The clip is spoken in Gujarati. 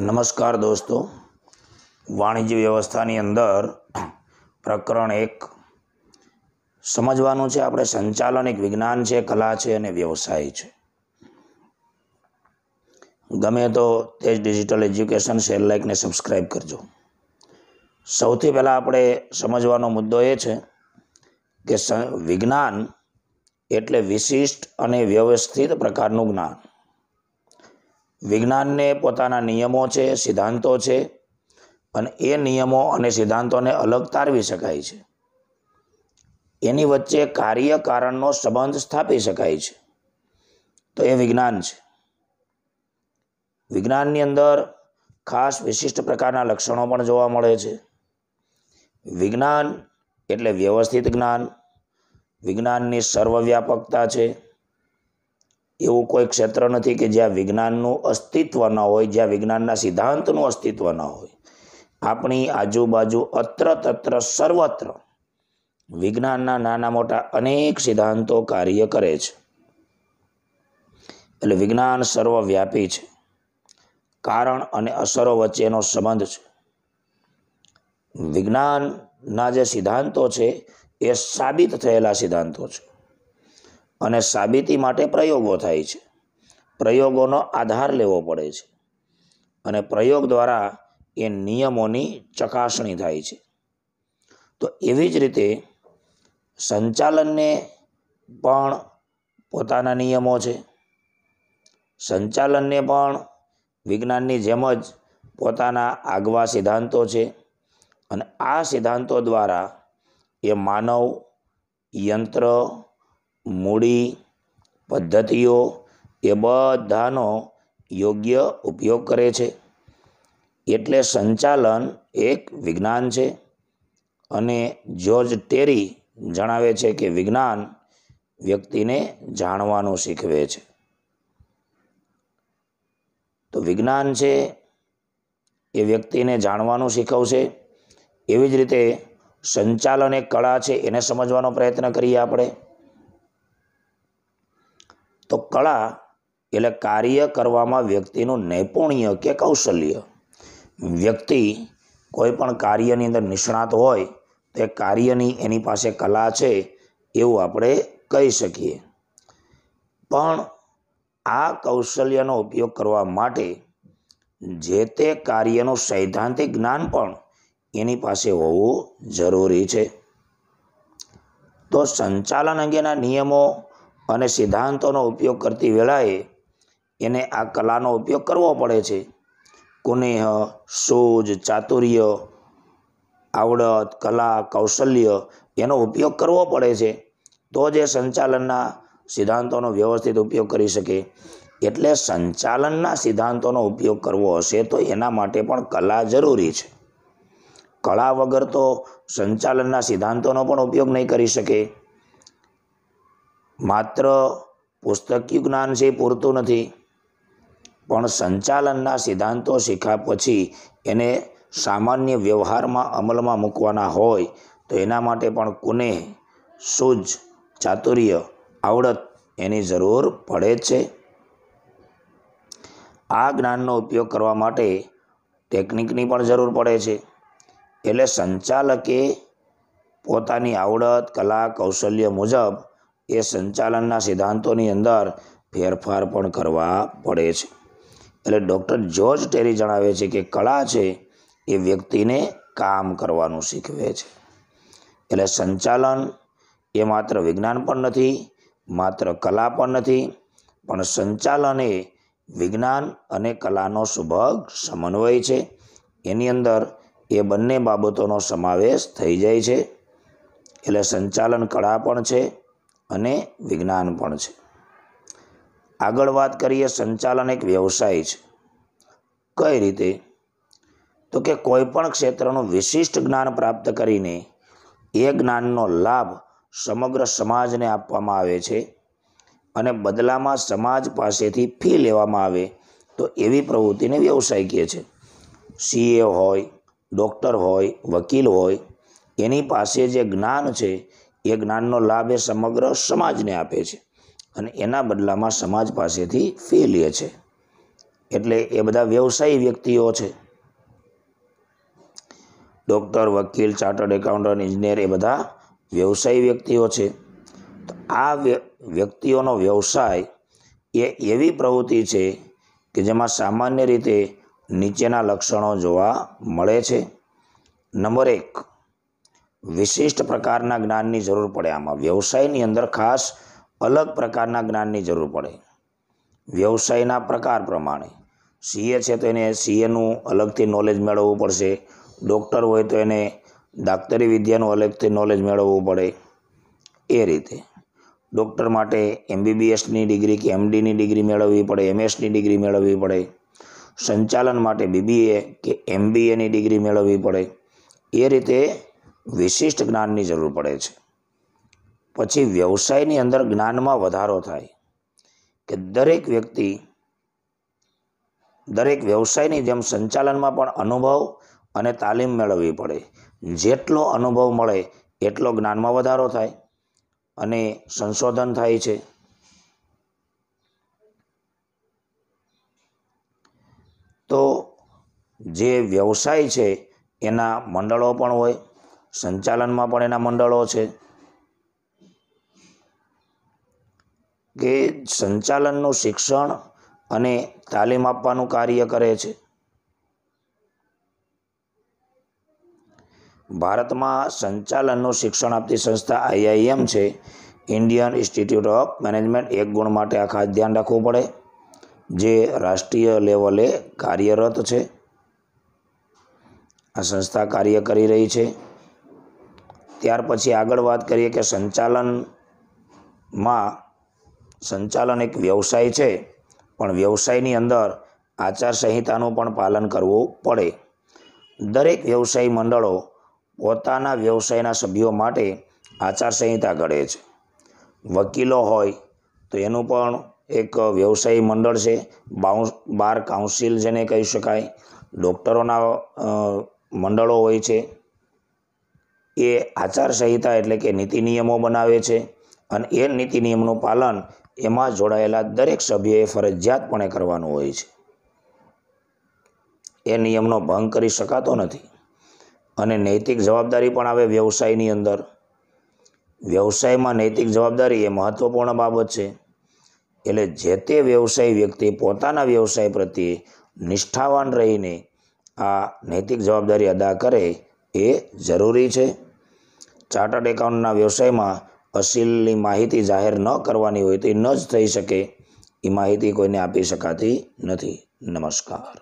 નમસ્કાર દોસ્તો વાણિજ્ય વ્યવસ્થાની અંદર પ્રકરણ એક સમજવાનું છે આપણે સંચાલન એક વિજ્ઞાન છે કલા છે અને વ્યવસાય છે ગમે તો તે જ ડિજિટલ એજ્યુકેશન શેર લાઇકને સબસ્ક્રાઈબ કરજો સૌથી પહેલાં આપણે સમજવાનો મુદ્દો એ છે કે વિજ્ઞાન એટલે વિશિષ્ટ અને વ્યવસ્થિત પ્રકારનું જ્ઞાન વિજ્ઞાનને પોતાના નિયમો છે સિદ્ધાંતો છે અને એ નિયમો અને સિદ્ધાંતોને અલગ તારવી શકાય છે એની વચ્ચે કાર્ય કારણનો સંબંધ સ્થાપી શકાય છે તો એ વિજ્ઞાન છે વિજ્ઞાનની અંદર ખાસ વિશિષ્ટ પ્રકારના લક્ષણો પણ જોવા મળે છે વિજ્ઞાન એટલે વ્યવસ્થિત જ્ઞાન વિજ્ઞાનની સર્વવ્યાપકતા છે એવું કોઈ ક્ષેત્ર નથી કે જ્યાં વિજ્ઞાનનું અસ્તિત્વ ન હોય જ્યાં વિજ્ઞાનના સિદ્ધાંતનું અસ્તિત્વ ન હોય આપણી આજુબાજુ અત્ર તત્ર સર્વત્ર વિજ્ઞાનના નાના મોટા અનેક સિદ્ધાંતો કાર્ય કરે છે એટલે વિજ્ઞાન સર્વવ્યાપી છે કારણ અને અસરો વચ્ચેનો સંબંધ છે વિજ્ઞાનના જે સિદ્ધાંતો છે એ સાબિત થયેલા સિદ્ધાંતો છે અને સાબિતી માટે પ્રયોગો થાય છે પ્રયોગોનો આધાર લેવો પડે છે અને પ્રયોગ દ્વારા એ નિયમોની ચકાસણી થાય છે તો એવી જ રીતે સંચાલનને પણ પોતાના નિયમો છે સંચાલનને પણ વિજ્ઞાનની જેમ જ પોતાના આગવા સિદ્ધાંતો છે અને આ સિદ્ધાંતો દ્વારા એ માનવ યંત્ર મૂડી પદ્ધતિઓ એ બધાનો યોગ્ય ઉપયોગ કરે છે એટલે સંચાલન એક વિજ્ઞાન છે અને જ્યોર્જ ટેરી જણાવે છે કે વિજ્ઞાન વ્યક્તિને જાણવાનું શીખવે છે તો વિજ્ઞાન છે એ વ્યક્તિને જાણવાનું શીખવશે એવી જ રીતે સંચાલન એક કળા છે એને સમજવાનો પ્રયત્ન કરીએ આપણે તો કળા એટલે કાર્ય કરવામાં વ્યક્તિનું નૈપુણ્ય કે કૌશલ્ય વ્યક્તિ કોઈ પણ કાર્યની અંદર નિષ્ણાત હોય તો એ કાર્યની એની પાસે કલા છે એવું આપણે કહી શકીએ પણ આ કૌશલ્યનો ઉપયોગ કરવા માટે જે તે કાર્યનું સૈદ્ધાંતિક જ્ઞાન પણ એની પાસે હોવું જરૂરી છે તો સંચાલન અંગેના નિયમો અને સિદ્ધાંતોનો ઉપયોગ કરતી વેળાએ એને આ કલાનો ઉપયોગ કરવો પડે છે કુનેહ સૂઝ ચાતુર્ય આવડત કલા કૌશલ્ય એનો ઉપયોગ કરવો પડે છે તો જ એ સંચાલનના સિદ્ધાંતોનો વ્યવસ્થિત ઉપયોગ કરી શકે એટલે સંચાલનના સિદ્ધાંતોનો ઉપયોગ કરવો હશે તો એના માટે પણ કલા જરૂરી છે કળા વગર તો સંચાલનના સિદ્ધાંતોનો પણ ઉપયોગ નહીં કરી શકે માત્ર પુસ્તકીય જ્ઞાન છે એ પૂરતું નથી પણ સંચાલનના સિદ્ધાંતો શીખ્યા પછી એને સામાન્ય વ્યવહારમાં અમલમાં મૂકવાના હોય તો એના માટે પણ કુને સૂઝ ચાતુર્ય આવડત એની જરૂર પડે છે આ જ્ઞાનનો ઉપયોગ કરવા માટે ટેકનિકની પણ જરૂર પડે છે એટલે સંચાલકે પોતાની આવડત કલા કૌશલ્ય મુજબ એ સંચાલનના સિદ્ધાંતોની અંદર ફેરફાર પણ કરવા પડે છે એટલે ડૉક્ટર જ્યોર્જ ટેરી જણાવે છે કે કળા છે એ વ્યક્તિને કામ કરવાનું શીખવે છે એટલે સંચાલન એ માત્ર વિજ્ઞાન પણ નથી માત્ર કલા પણ નથી પણ સંચાલન એ વિજ્ઞાન અને કલાનો સુભગ સમન્વય છે એની અંદર એ બંને બાબતોનો સમાવેશ થઈ જાય છે એટલે સંચાલન કળા પણ છે અને વિજ્ઞાન પણ છે આગળ વાત કરીએ સંચાલન એક વ્યવસાય છે કઈ રીતે તો કે કોઈપણ ક્ષેત્રનું વિશિષ્ટ જ્ઞાન પ્રાપ્ત કરીને એ જ્ઞાનનો લાભ સમગ્ર સમાજને આપવામાં આવે છે અને બદલામાં સમાજ પાસેથી ફી લેવામાં આવે તો એવી પ્રવૃત્તિને વ્યવસાય કહે છે સીએ હોય ડૉક્ટર હોય વકીલ હોય એની પાસે જે જ્ઞાન છે એ જ્ઞાનનો લાભ એ સમગ્ર સમાજને આપે છે અને એના બદલામાં સમાજ પાસેથી ફી લે છે એટલે એ બધા વ્યવસાયી વ્યક્તિઓ છે ડૉક્ટર વકીલ ચાર્ટર્ડ એકાઉન્ટન્ટ ઇજનેર એ બધા વ્યવસાયી વ્યક્તિઓ છે તો આ વ્યક્તિઓનો વ્યવસાય એ એવી પ્રવૃત્તિ છે કે જેમાં સામાન્ય રીતે નીચેના લક્ષણો જોવા મળે છે નંબર એક વિશિષ્ટ પ્રકારના જ્ઞાનની જરૂર પડે આમાં વ્યવસાયની અંદર ખાસ અલગ પ્રકારના જ્ઞાનની જરૂર પડે વ્યવસાયના પ્રકાર પ્રમાણે સીએ છે તો એને સીએનું અલગથી નોલેજ મેળવવું પડશે ડૉક્ટર હોય તો એને ડાક્ટરી વિદ્યાનું અલગથી નોલેજ મેળવવું પડે એ રીતે ડૉક્ટર માટે એમબીબીએસની ડિગ્રી કે એમડીની ડિગ્રી મેળવવી પડે એમએસની ડિગ્રી મેળવવી પડે સંચાલન માટે બીબીએ કે એમબીએની ડિગ્રી મેળવવી પડે એ રીતે વિશિષ્ટ જ્ઞાનની જરૂર પડે છે પછી વ્યવસાયની અંદર જ્ઞાનમાં વધારો થાય કે દરેક વ્યક્તિ દરેક વ્યવસાયની જેમ સંચાલનમાં પણ અનુભવ અને તાલીમ મેળવવી પડે જેટલો અનુભવ મળે એટલો જ્ઞાનમાં વધારો થાય અને સંશોધન થાય છે તો જે વ્યવસાય છે એના મંડળો પણ હોય સંચાલનમાં પણ એના મંડળો છે કે સંચાલનનું શિક્ષણ અને તાલીમ આપવાનું કાર્ય કરે છે ભારતમાં સંચાલનનું શિક્ષણ આપતી સંસ્થા આઈઆઈએમ છે ઇન્ડિયન ઇન્સ્ટિટ્યૂટ ઓફ મેનેજમેન્ટ એક ગુણ માટે આ ખાસ ધ્યાન રાખવું પડે જે રાષ્ટ્રીય લેવલે કાર્યરત છે આ સંસ્થા કાર્ય કરી રહી છે ત્યાર પછી આગળ વાત કરીએ કે સંચાલનમાં સંચાલન એક વ્યવસાય છે પણ વ્યવસાયની અંદર આચારસંહિતાનું પણ પાલન કરવું પડે દરેક વ્યવસાય મંડળો પોતાના વ્યવસાયના સભ્યો માટે આચારસંહિતા ઘડે છે વકીલો હોય તો એનું પણ એક વ્યવસાયી મંડળ છે બાઉન્સ બાર કાઉન્સિલ જેને કહી શકાય ડૉક્ટરોના મંડળો હોય છે એ આચારસંહિતા એટલે કે નીતિ નિયમો બનાવે છે અને એ નીતિ નિયમનું પાલન એમાં જોડાયેલા દરેક સભ્યએ ફરજિયાતપણે કરવાનું હોય છે એ નિયમનો ભંગ કરી શકાતો નથી અને નૈતિક જવાબદારી પણ આવે વ્યવસાયની અંદર વ્યવસાયમાં નૈતિક જવાબદારી એ મહત્ત્વપૂર્ણ બાબત છે એટલે જે તે વ્યવસાય વ્યક્તિ પોતાના વ્યવસાય પ્રત્યે નિષ્ઠાવાન રહીને આ નૈતિક જવાબદારી અદા કરે એ જરૂરી છે ચાર્ટર્ડ એકાઉન્ટના વ્યવસાયમાં અસીલની માહિતી જાહેર ન કરવાની હોય તો એ ન જ થઈ શકે એ માહિતી કોઈને આપી શકાતી નથી નમસ્કાર